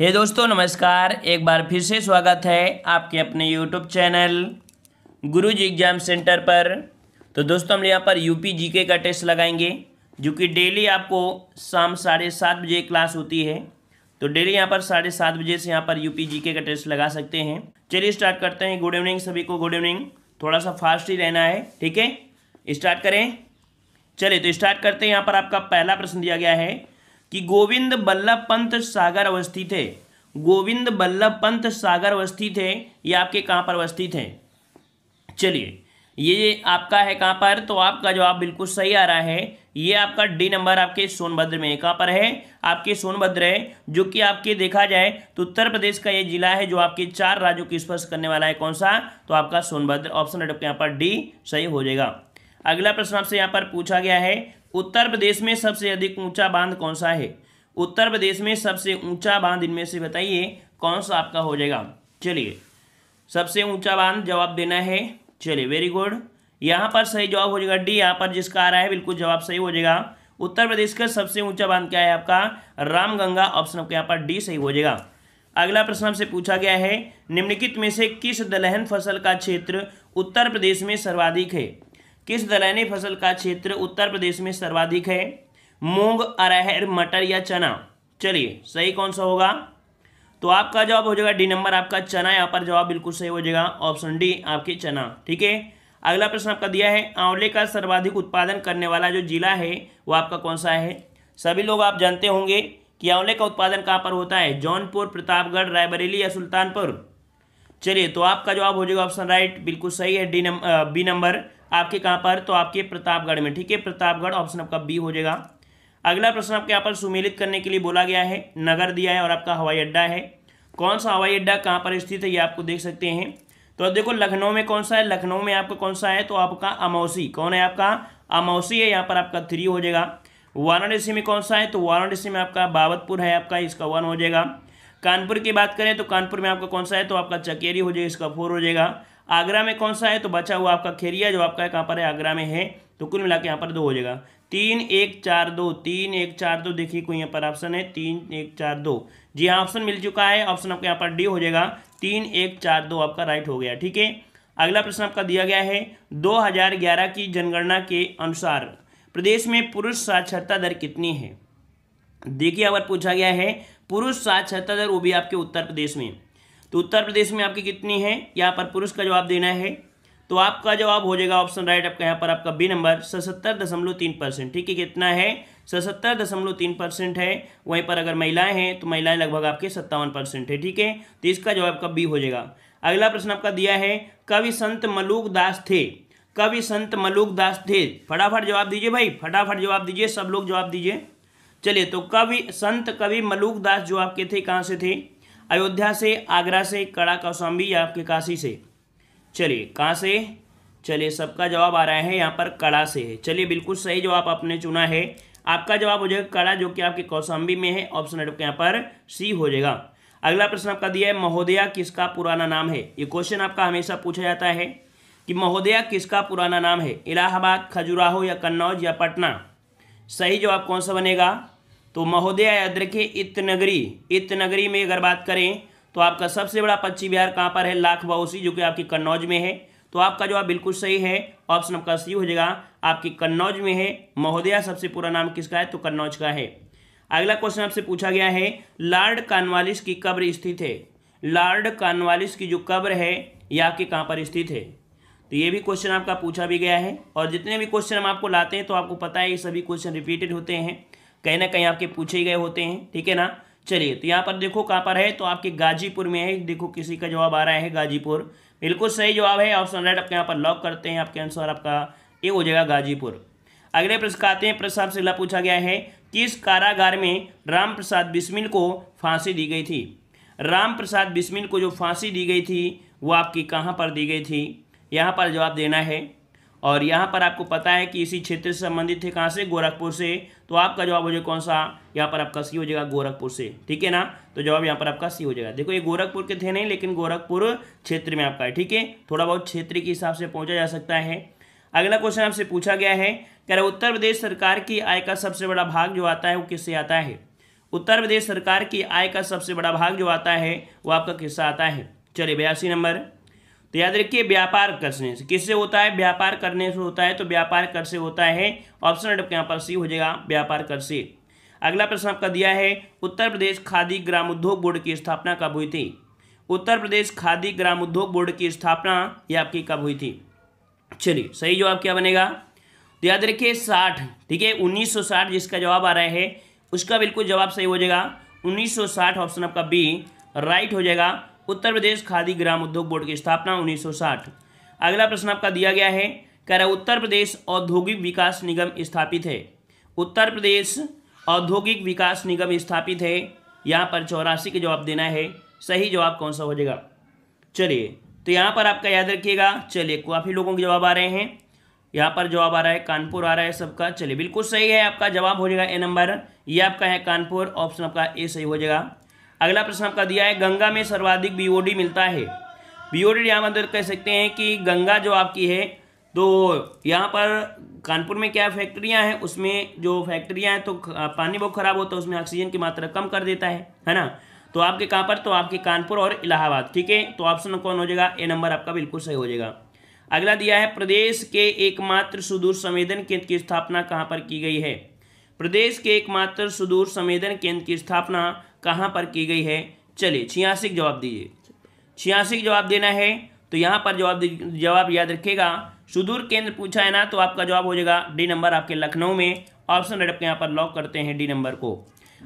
हे दोस्तों नमस्कार एक बार फिर से स्वागत है आपके अपने YouTube channel G exam center पर तो दोस्तों हम यहाँ पर यूपी जीके का टेस्ट लगाएंगे जो कि डेली आपको शाम साढ़े सात बजे क्लास होती है तो डेली यहाँ पर साढ़े सात बजे से यहाँ पर यूपी जीके का टेस्ट लगा सकते हैं चलिए स्टार्ट करते हैं गुड इवनिंग सभी को गुड इवनिंग थोड़ा सा फास्ट ही रहना है ठीक है स्टार्ट करें चलिए तो स्टार्ट करते हैं यहाँ पर आपका पहला प्रश्न दिया गया है कि गोविंद बल्लभ पंत सागर अवस्थित है गोविंद बल्लभ पंत सागर अवस्थित है ये आपके कहाँ पर अवस्थित है चलिए ये आपका है कहाँ पर तो आपका जवाब बिल्कुल सही आ रहा है ये आपका डी नंबर आपके सोनभद्र में कहाँ पर है आपके सोनभद्र है जो कि आपके देखा जाए तो उत्तर प्रदेश का ये जिला है जो आपके चार राज्यों की स्पर्श करने वाला है कौन सा तो आपका सोनभद्र ऑप्शन आपके यहाँ पर डी सही हो जाएगा अगला प्रश्न आपसे यहाँ पर पूछा गया है उत्तर प्रदेश में सबसे अधिक ऊंचा बांध कौन सा है उत्तर प्रदेश में सबसे ऊंचा बांध इनमें से बताइए कौन सा आपका हो जाएगा चलिए सबसे ऊंचा बांध जवाब देना है चलिए वेरी गुड यहाँ पर सही जवाब हो जाएगा डी यहाँ पर जिसका आ रहा है बिल्कुल जवाब सही हो जाएगा उत्तर प्रदेश का सबसे ऊंचा बांध क्या है आपका रामगंगा ऑप्शन आपका यहाँ पर डी सही हो जाएगा अगला प्रश्न आपसे पूछा गया है निम्नलिखित में से किस दलहन फसल का क्षेत्र उत्तर प्रदेश में सर्वाधिक है किस दलहनी फसल का क्षेत्र उत्तर प्रदेश में सर्वाधिक है मूंग अरहर मटर या चना चलिए सही कौन सा होगा तो आपका जवाब हो जाएगा डी नंबर आपका चना यहाँ पर जवाब बिल्कुल सही हो जाएगा ऑप्शन डी आपके चना ठीक है अगला प्रश्न आपका दिया है आंवले का सर्वाधिक उत्पादन करने वाला जो जिला है वो आपका कौन सा है सभी लोग आप जानते होंगे कि आंवले का उत्पादन कहाँ पर होता है जौनपुर प्रतापगढ़ रायबरेली या सुल्तानपुर चलिए तो आपका जवाब हो जाएगा ऑप्शन राइट बिल्कुल सही है डी नंबर बी नंबर आपके कहाँ पर तो आपके प्रतापगढ़ में ठीक है प्रतापगढ़ ऑप्शन आपका बी हो जाएगा अगला प्रश्न आपके यहाँ पर सुमेलित करने के लिए बोला गया है नगर दिया है और आपका हवाई अड्डा है कौन सा हवाई अड्डा कहाँ पर स्थित है ये आपको देख सकते हैं तो देखो लखनऊ में कौन सा है लखनऊ में आपका कौन सा है तो आपका अमौसी कौन है आपका अमौसी है यहाँ पर आपका थ्री हो जाएगा वाराणसी में कौन सा है तो वाराणसी में आपका बावतपुर है आपका इसका वन हो जाएगा कानपुर की बात करें तो कानपुर में आपका कौन सा है तो आपका चकेरी हो जाएगा इसका फोर हो जाएगा आगरा में कौन सा है तो बचा हुआ आपका खेरिया जो आपका कहाँ पर है आगरा में है तो कुल मिला के यहाँ पर दो हो जाएगा तीन एक चार दो तीन एक चार दो देखिए कोई यहाँ पर ऑप्शन है तीन एक चार दो जी हाँ ऑप्शन मिल चुका है ऑप्शन आपका यहाँ पर डी हो जाएगा तीन एक चार दो आपका राइट हो गया ठीक है अगला प्रश्न आपका दिया गया है 2011 की जनगणना के अनुसार प्रदेश में पुरुष साक्षरता दर कितनी है देखिए अगर पूछा गया है पुरुष साक्षरता दर वो भी आपके उत्तर प्रदेश में तो उत्तर प्रदेश में आपकी कितनी है यहाँ पर पुरुष का जवाब देना है तो आपका जवाब हो जाएगा ऑप्शन राइट आपका यहाँ पर आपका बी नंबर सतहत्तर दशमलव तीन परसेंट ठीक है कितना है सतहत्तर दशमलव तीन परसेंट है वहीं पर अगर महिलाएं हैं तो महिलाएं लगभग आपके सत्तावन परसेंट है ठीक है तो इसका जवाब आपका बी हो जाएगा अगला प्रश्न आपका दिया है कवि संत मलूक दास थे कवि संत मलूक दास थे फटाफट जवाब दीजिए भाई फटाफट जवाब दीजिए सब लोग जवाब दीजिए चलिए तो कवि संत कवि मलूक दास जो आपके थे कहाँ से थे अयोध्या से आगरा से कड़ा कौशाम्बी या आपके काशी से चलिए कहाँ से चलिए सबका जवाब आ रहा है यहाँ पर कड़ा से है चलिए बिल्कुल सही जवाब आपने चुना है आपका जवाब हो जाएगा कड़ा जो कि आपके कौशाम्बी में है ऑप्शन नंबर यहाँ पर सी हो जाएगा अगला प्रश्न आपका दिया है महोदया किसका पुराना नाम है ये क्वेश्चन आपका हमेशा पूछा जाता है कि महोदया किसका पुराना नाम है इलाहाबाद खजुराहो या कन्नौज या पटना सही जवाब कौन सा बनेगा तो महोदय याद रखिए इतनगरी नगरी में अगर बात करें तो आपका सबसे बड़ा पक्षी विहार कहाँ पर है लाख बहुसी जो कि आपकी कन्नौज में है तो आपका जवाब बिल्कुल सही है ऑप्शन आपका सी हो जाएगा आपकी कन्नौज में है महोदया सबसे पूरा नाम किसका है तो कन्नौज का है अगला क्वेश्चन आपसे पूछा गया है लॉर्ड कानवालिस की कब्र स्थित है लॉर्ड कानवालिस की जो कब्र है यह आपके कहाँ पर स्थित है तो ये भी क्वेश्चन आपका पूछा भी गया है और जितने भी क्वेश्चन हम आपको लाते हैं तो आपको पता है ये सभी क्वेश्चन रिपीटेड होते हैं कहीं ना कहीं आपके पूछे गए होते हैं ठीक है ना चलिए तो यहाँ पर देखो कहाँ पर है तो आपके गाजीपुर में है देखो किसी का जवाब आ रहा है गाजीपुर बिल्कुल सही जवाब है ऑप्शन राइट आपके यहाँ पर लॉक करते हैं आपके आंसर आपका ये हो जाएगा गाजीपुर अगले प्रश्न का आते हैं प्रश्न आपसे पूछा गया है किस कारागार में राम प्रसाद बिस्मिल को फांसी दी गई थी राम प्रसाद बिस्मिल को जो फांसी दी गई थी वो आपकी कहाँ पर दी गई थी यहाँ पर जवाब देना है और यहाँ पर आपको पता है कि इसी क्षेत्र से संबंधित थे कहाँ से गोरखपुर से तो आपका जवाब हो जाएगा कौन सा यहाँ पर आपका सी हो जाएगा गोरखपुर से ठीक है ना तो जवाब यहाँ पर आपका सी हो जाएगा देखो ये गोरखपुर के थे नहीं लेकिन गोरखपुर क्षेत्र में आपका है ठीक है थोड़ा बहुत क्षेत्र के हिसाब से पहुँचा जा सकता है अगला क्वेश्चन आपसे पूछा गया है कह रहे उत्तर प्रदेश सरकार की आय का सबसे बड़ा भाग जो आता है वो किससे आता है उत्तर प्रदेश सरकार की आय का सबसे बड़ा भाग जो आता है वो आपका किससे आता है चलिए बयासी नंबर तो याद रखिए व्यापार करने से किससे होता है व्यापार करने से होता है तो व्यापार कर से होता है ऑप्शन यहाँ पर सी हो जाएगा व्यापार कर से अगला प्रश्न आपका दिया है उत्तर प्रदेश खादी ग्राम उद्योग बोर्ड की स्थापना कब हुई थी उत्तर प्रदेश खादी ग्राम उद्योग बोर्ड की स्थापना ये आपकी कब हुई थी चलिए सही जवाब क्या बनेगा तो याद रखिए साठ ठीक है उन्नीस जिसका जवाब आ रहा है उसका बिल्कुल जवाब सही हो जाएगा 1960 ऑप्शन आपका बी राइट हो जाएगा उत्तर प्रदेश खादी ग्राम उद्योग बोर्ड की स्थापना 1960 अगला प्रश्न आपका दिया गया है कह रहा उत्तर प्रदेश औद्योगिक विकास निगम स्थापित है उत्तर प्रदेश औद्योगिक विकास निगम स्थापित है यहाँ पर चौरासी का जवाब देना है सही जवाब कौन सा हो जाएगा चलिए तो यहाँ पर आपका याद रखिएगा चलिए काफ़ी लोगों के जवाब आ रहे हैं यहाँ पर जवाब आ रहा है कानपुर आ रहा है सबका चलिए बिल्कुल सही है आपका जवाब हो जाएगा ए नंबर ये आपका है कानपुर ऑप्शन आपका ए सही हो जाएगा अगला प्रश्न आपका दिया है गंगा में सर्वाधिक बीओडी मिलता है बीओडी यहाँ मतलब कह सकते हैं कि गंगा जो आपकी है तो यहाँ पर कानपुर में क्या फैक्ट्रियाँ हैं उसमें जो फैक्ट्रियाँ हैं तो पानी बहुत ख़राब होता है उसमें ऑक्सीजन की मात्रा कम कर देता है है ना तो आपके कहाँ पर तो आपके कानपुर और इलाहाबाद ठीक है तो ऑप्शन कौन हो जाएगा ए नंबर आपका बिल्कुल सही हो जाएगा अगला दिया है प्रदेश के एकमात्र सुदूर संवेदन केंद्र की स्थापना कहाँ पर की गई है प्रदेश के एकमात्र सुदूर संवेदन केंद्र की स्थापना कहाँ पर की गई है चलिए छियासी जवाब दीजिए छियासी जवाब देना है तो यहाँ पर जवाब जवाब याद रखिएगा सुदूर केंद्र पूछा है ना तो आपका जवाब हो जाएगा डी नंबर आपके लखनऊ में ऑप्शन रेड आपके यहाँ पर लॉक करते हैं डी नंबर को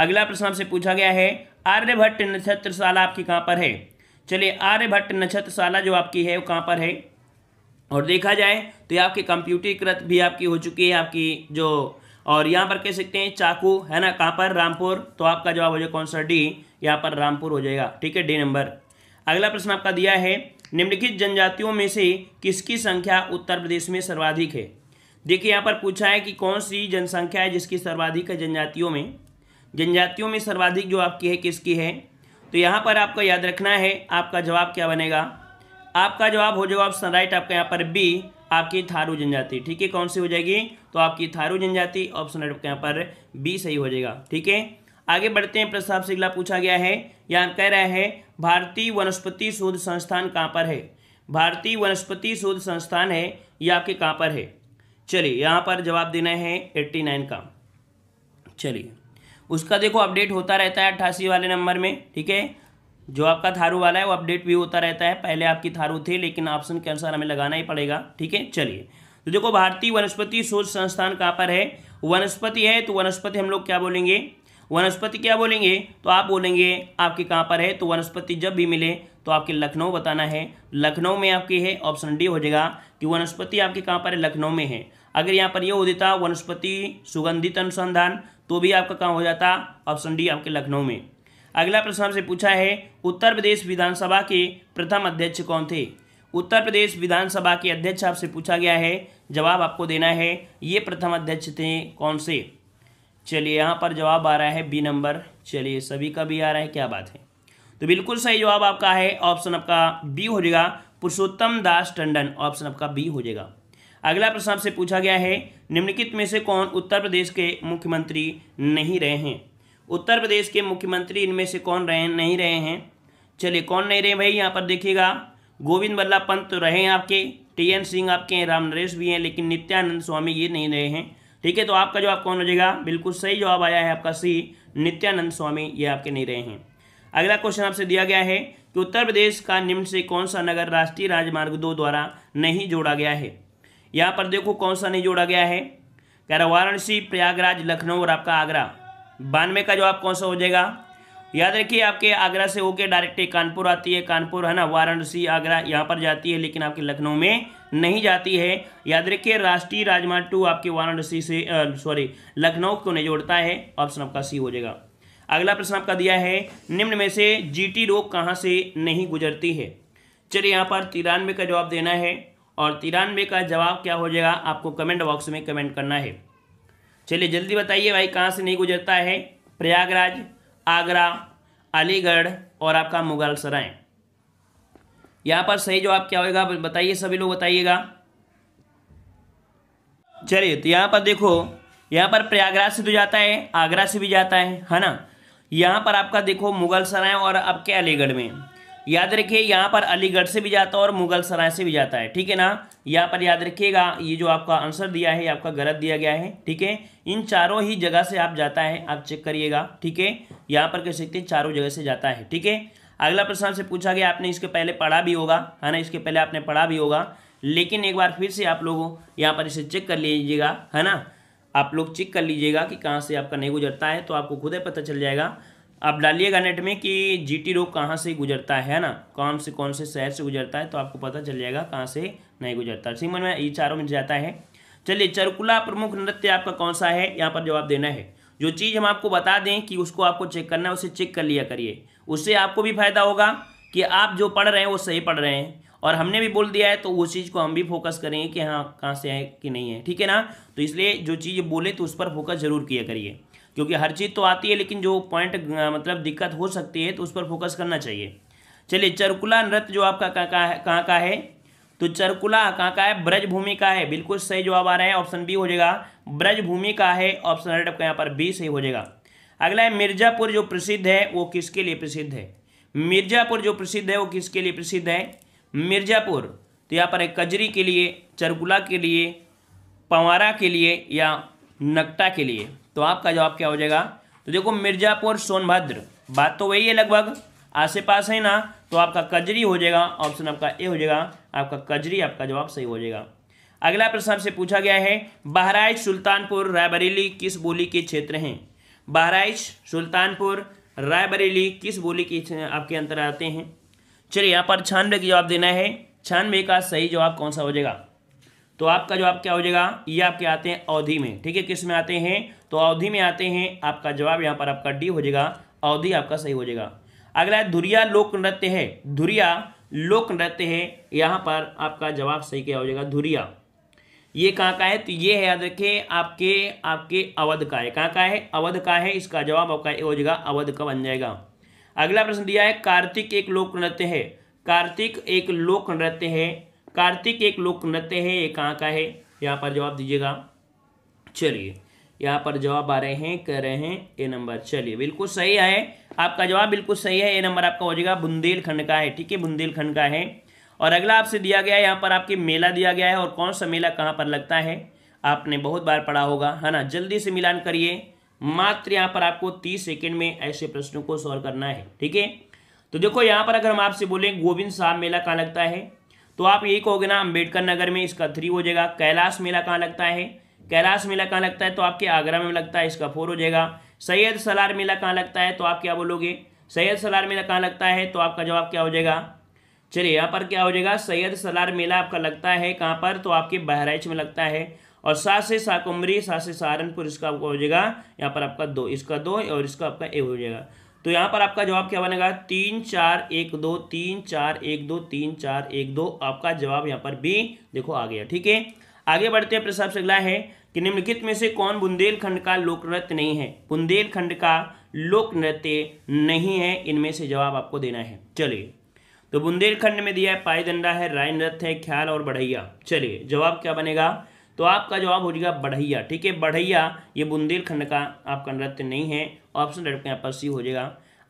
अगला प्रश्न आपसे पूछा गया है आर्यभट्ट नक्षत्रशाला आपकी कहाँ पर है चलिए आर्यभट्ट नक्षत्रशाला जो आपकी है वो कहाँ पर है और देखा जाए तो ये आपकी कंप्यूटरीकृत भी आपकी हो चुकी है आपकी जो और यहाँ पर कह सकते हैं चाकू है ना कहाँ पर रामपुर तो आपका जवाब हो जाएगा कौन सा डी यहाँ पर रामपुर हो जाएगा ठीक है डी नंबर अगला प्रश्न आपका दिया है निम्नलिखित जनजातियों में से किसकी संख्या उत्तर प्रदेश में सर्वाधिक है देखिए यहाँ पर पूछा है कि कौन सी जनसंख्या है जिसकी सर्वाधिक है जनजातियों में जनजातियों में सर्वाधिक जो आपकी है किसकी है तो यहाँ पर आपको याद रखना है आपका जवाब क्या बनेगा आपका जवाब हो जाएगा ऑप्शन राइट आपका यहाँ पर बी आपकी थारू जनजाति ठीक है कौन सी हो जाएगी तो आपकी थारू जनजाति ऑप्शन यहाँ पर बी सही हो जाएगा ठीक है आगे बढ़ते हैं प्रस्ताव से अगला पूछा गया है या कह रहा है भारतीय वनस्पति शोध संस्थान कहाँ पर है भारतीय वनस्पति शोध संस्थान है यह आपके कहाँ पर है चलिए यहाँ पर जवाब देना है एट्टी नाइन का चलिए उसका देखो अपडेट होता रहता है अट्ठासी वाले नंबर में ठीक है जो आपका थारू वाला है वो अपडेट भी होता रहता है पहले आपकी थारू थे लेकिन ऑप्शन के अनुसार हमें लगाना ही पड़ेगा ठीक है चलिए तो देखो भारतीय वनस्पति शोध संस्थान कहाँ पर है वनस्पति है तो वनस्पति हम लोग क्या बोलेंगे वनस्पति क्या बोलेंगे तो आप बोलेंगे आपके कहाँ पर है तो वनस्पति जब भी मिले तो आपके लखनऊ बताना है लखनऊ में आपकी है ऑप्शन डी हो जाएगा कि वनस्पति आपके कहाँ पर है लखनऊ में है अगर यहाँ पर यह हो देता वनस्पति सुगंधित अनुसंधान तो भी आपका कहाँ हो जाता ऑप्शन डी आपके लखनऊ में अगला प्रश्न आपसे पूछा है उत्तर प्रदेश विधानसभा के प्रथम अध्यक्ष कौन थे उत्तर प्रदेश विधानसभा के अध्यक्ष आपसे पूछा गया है जवाब आपको देना है ये प्रथम अध्यक्ष थे कौन से चलिए यहाँ पर जवाब आ रहा है बी नंबर चलिए सभी का भी आ रहा है क्या बात है तो बिल्कुल सही जवाब आपका है ऑप्शन आपका बी हो जाएगा पुरुषोत्तम दास टंडन ऑप्शन आपका बी हो जाएगा अगला प्रश्न आपसे पूछा गया है निम्नलिखित में से कौन उत्तर प्रदेश के मुख्यमंत्री नहीं रहे हैं उत्तर प्रदेश के मुख्यमंत्री इनमें से कौन रहे नहीं रहे हैं चलिए कौन नहीं रहे भाई यहाँ पर देखिएगा गोविंद बल्ला पंत तो रहे हैं आपके टी एन सिंह आपके हैं राम नरेश भी हैं लेकिन नित्यानंद स्वामी ये नहीं रहे हैं ठीक है तो आपका जवाब कौन हो जाएगा बिल्कुल सही जवाब आया है आपका सी नित्यानंद स्वामी ये आपके नहीं रहे हैं अगला क्वेश्चन आपसे दिया गया है कि उत्तर प्रदेश का निम्न से कौन सा नगर राष्ट्रीय राजमार्ग दो द्वारा नहीं जोड़ा गया है यहाँ पर देखो कौन सा नहीं जोड़ा गया है कह रहा वाराणसी प्रयागराज लखनऊ और आपका आगरा बानवे का जवाब कौन सा हो जाएगा याद रखिए आपके आगरा से होके डायरेक्ट कानपुर आती है कानपुर है ना वाराणसी आगरा यहाँ पर जाती है लेकिन आपके लखनऊ में नहीं जाती है याद रखिए राष्ट्रीय राजमार्ग टू आपके वाराणसी से सॉरी लखनऊ को नहीं जोड़ता है ऑप्शन आपका सी हो जाएगा अगला प्रश्न आपका दिया है निम्न में से जीटी रोग कहाँ से नहीं गुजरती है चलिए यहाँ पर तिरानवे का जवाब देना है और तिरानवे का जवाब क्या हो जाएगा आपको कमेंट बॉक्स में कमेंट करना है चलिए जल्दी बताइए भाई कहाँ से नहीं गुजरता है प्रयागराज आगरा अलीगढ़ और आपका मुगल सराय यहाँ पर सही जवाब क्या होगा बताइए सभी लोग बताइएगा चलिए तो यहाँ पर देखो यहाँ पर प्रयागराज से तो जाता है आगरा से भी जाता है है ना यहाँ पर आपका देखो मुगल सराय और आपके अलीगढ़ में याद रखिए यहाँ पर अलीगढ़ से भी जाता है और मुगल सराय से भी जाता है ठीक है ना यहाँ पर याद रखिएगा ये जो आपका आंसर दिया है आपका गलत दिया गया है ठीक है इन चारों ही जगह से आप जाता है आप चेक करिएगा ठीक है यहाँ पर कह सकते हैं चारों जगह से जाता है ठीक है अगला प्रश्न आपसे पूछा गया आपने इसके पहले पढ़ा भी होगा है ना इसके पहले आपने पढ़ा भी होगा लेकिन एक बार फिर से आप लोगों यहाँ पर इसे चेक कर लीजिएगा है ना आप लोग चेक कर लीजिएगा कि कहाँ से आपका नहीं गुजरता है तो आपको खुद ही पता चल जाएगा आप डालिएगा नेट में कि जीटी रोड कहाँ से गुजरता है ना कौन से कौन से शहर से गुजरता है तो आपको पता चल जाएगा कहाँ से नहीं गुजरता सिमन में ये चारों में जाता है चलिए चरकुला प्रमुख नृत्य आपका कौन सा है यहाँ पर जवाब देना है जो चीज़ हम आपको बता दें कि उसको आपको चेक करना है उसे चेक कर लिया करिए उससे आपको भी फायदा होगा कि आप जो पढ़ रहे हैं वो सही पढ़ रहे हैं और हमने भी बोल दिया है तो उस चीज़ को हम भी फोकस करेंगे कि हाँ कहाँ से है कि नहीं है ठीक है ना तो इसलिए जो चीज़ बोले तो उस पर फोकस जरूर किया करिए क्योंकि हर चीज़ तो आती है लेकिन जो पॉइंट मतलब दिक्कत हो सकती है तो उस पर फोकस करना चाहिए चलिए चरकुला नृत्य जो आपका कहाँ का है कहाँ का है तो चरकुला कहाँ का है ब्रज भूमि का है बिल्कुल सही जवाब आ रहा है ऑप्शन बी हो जाएगा ब्रज भूमि का है ऑप्शन रेड आपका यहाँ पर बी सही हो जाएगा अगला है मिर्ज़ापुर जो प्रसिद्ध है वो किसके लिए प्रसिद्ध है मिर्ज़ापुर जो प्रसिद्ध है वो किसके लिए प्रसिद्ध है मिर्ज़ापुर तो यहाँ पर है कजरी के लिए चरकुला के लिए पंवारा के लिए या नकटा के लिए तो आपका जवाब क्या हो जाएगा तो देखो मिर्जापुर सोनभद्र बात तो वही है लगभग आसे पास है ना तो आपका कजरी हो जाएगा ऑप्शन आपका ए हो जाएगा आपका कजरी आपका जवाब सही हो जाएगा अगला प्रश्न आपसे पूछा गया है बहराइच सुल्तानपुर रायबरेली किस बोली के क्षेत्र हैं बहराइच सुल्तानपुर रायबरेली किस बोली के आपके अंतर आते हैं चलिए यहाँ पर छानबे का जवाब देना है छानबे का सही जवाब कौन सा हो जाएगा तो आपका जवाब क्या हो जाएगा ये आपके आते हैं अवधि में ठीक है किस में आते हैं तो अवधि में आते हैं आपका जवाब यहाँ पर आपका डी हो जाएगा अवधि आपका सही हो जाएगा अगला है धुरिया लोक नृत्य है धुरिया लोक नृत्य है यहाँ पर आपका जवाब सही क्या हो जाएगा धुरिया ये कहाँ का है तो ये है याद रखिए आपके आपके अवध का है कहाँ का है अवध का है इसका जवाब आपका हो जाएगा अवध का बन जाएगा अगला प्रश्न दिया है कार्तिक एक लोक नृत्य है कार्तिक एक लोक नृत्य है कार्तिक एक लोक नृत्य है ये कहाँ का है यहाँ पर जवाब दीजिएगा चलिए यहाँ पर जवाब आ रहे हैं कह रहे हैं ए नंबर चलिए बिल्कुल सही है आपका जवाब बिल्कुल सही है ए नंबर आपका हो जाएगा बुंदेलखंड का है ठीक है बुंदेलखंड का है और अगला आपसे दिया गया है यहाँ पर आपके मेला दिया गया है और कौन सा मेला कहाँ पर लगता है आपने बहुत बार पढ़ा होगा है ना जल्दी से मिलान करिए मात्र यहाँ पर आपको तीस सेकेंड में ऐसे प्रश्नों को सॉल्व करना है ठीक है तो देखो यहाँ पर अगर हम आपसे बोलें गोविंद साहब मेला कहाँ लगता है तो आप यही कहोगे ना अम्बेडकर नगर में इसका थ्री हो जाएगा कैलाश मेला कहाँ लगता है कैलाश मेला कहाँ लगता है तो आपके आगरा में लगता है इसका फोर हो जाएगा सैयद सलार मेला कहाँ लगता है तो आप क्या बोलोगे सैयद सलार मेला कहाँ लगता है तो आपका जवाब क्या हो जाएगा चलिए यहाँ पर क्या हो जाएगा सैयद सलार मेला आपका लगता है कहाँ पर तो आपके बहराइच में लगता है और सात से साकुमरी सात से सहारनपुर इसका आपका हो जाएगा यहाँ पर आपका दो इसका दो और इसका आपका ए हो जाएगा तो यहाँ पर आपका जवाब क्या बनेगा तीन चार एक दो तीन चार एक दो तीन चार एक दो आपका जवाब यहाँ पर बी देखो आ गया ठीक है आगे बढ़ते हैं प्रसाद अगला है कि निम्नलिखित में से कौन बुंदेलखंड का लोक नृत्य नहीं है बुंदेलखंड का लोक नृत्य नहीं है इनमें से जवाब आपको देना है चलिए तो बुंदेलखंड में दिया है पाईदंडा है राय नृत्य है ख्याल और बढ़ैया चलिए जवाब क्या बनेगा तो आपका जवाब हो जाएगा बढ़ैया ठीक है बढ़ैया ये बुंदेलखंड का आपका नृत्य नहीं है ऑप्शन डेट यहाँ पर सी हो जाएगा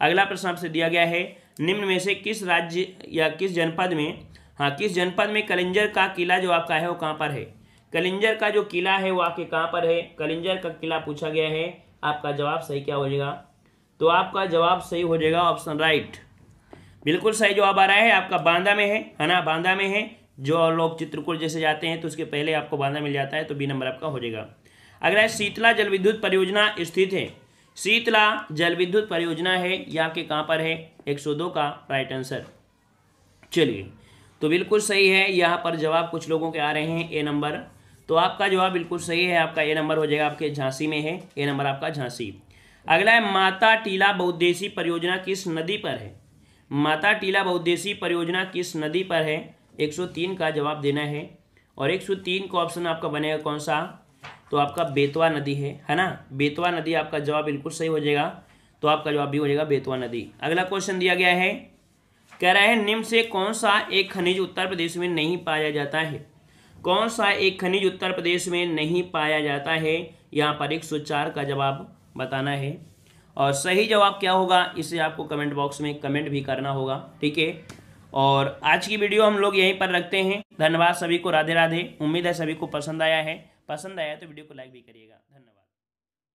अगला प्रश्न आपसे दिया गया है निम्न में से किस राज्य या किस जनपद में हाँ किस जनपद में कलिंजर का किला जो आपका है वो कहाँ पर है कलिंजर का जो किला है वो आपके कहाँ पर है कलिंजर का किला पूछा गया है आपका जवाब सही क्या हो जाएगा तो आपका जवाब सही हो जाएगा ऑप्शन राइट बिल्कुल सही जवाब आ रहा है आपका बांदा में है है ना बांदा में है जो लोग चित्रकूट जैसे जाते हैं तो उसके पहले आपको बांधा मिल जाता है तो बी नंबर आपका हो जाएगा अगला है शीतला जल विद्युत परियोजना स्थित है शीतला जल विद्युत परियोजना है यह आपके कहाँ पर है दो का राइट आंसर चलिए तो बिल्कुल सही है यहाँ पर जवाब कुछ लोगों के आ रहे हैं ए नंबर तो आपका जवाब बिल्कुल सही है आपका ए नंबर हो जाएगा आपके झांसी में है ए नंबर आपका झांसी अगला है माता टीला बहुद्देशी परियोजना किस नदी पर है माता टीला बहुद्देशी परियोजना किस नदी पर है 103 का जवाब देना है और 103 का ऑप्शन आपका बनेगा कौन सा तो आपका बेतवा नदी है है ना बेतवा नदी आपका जवाब बिल्कुल सही हो जाएगा तो आपका जवाब भी हो जाएगा बेतवा नदी अगला क्वेश्चन दिया गया है कह रहा है निम्न से कौन सा एक खनिज उत्तर प्रदेश में नहीं पाया जाता है कौन सा एक खनिज उत्तर प्रदेश में नहीं पाया जाता है यहाँ पर एक का जवाब बताना है और सही जवाब क्या होगा इसे आपको कमेंट बॉक्स में कमेंट भी करना होगा ठीक है और आज की वीडियो हम लोग यहीं पर रखते हैं धन्यवाद सभी को राधे राधे उम्मीद है सभी को पसंद आया है पसंद आया तो वीडियो को लाइक भी करिएगा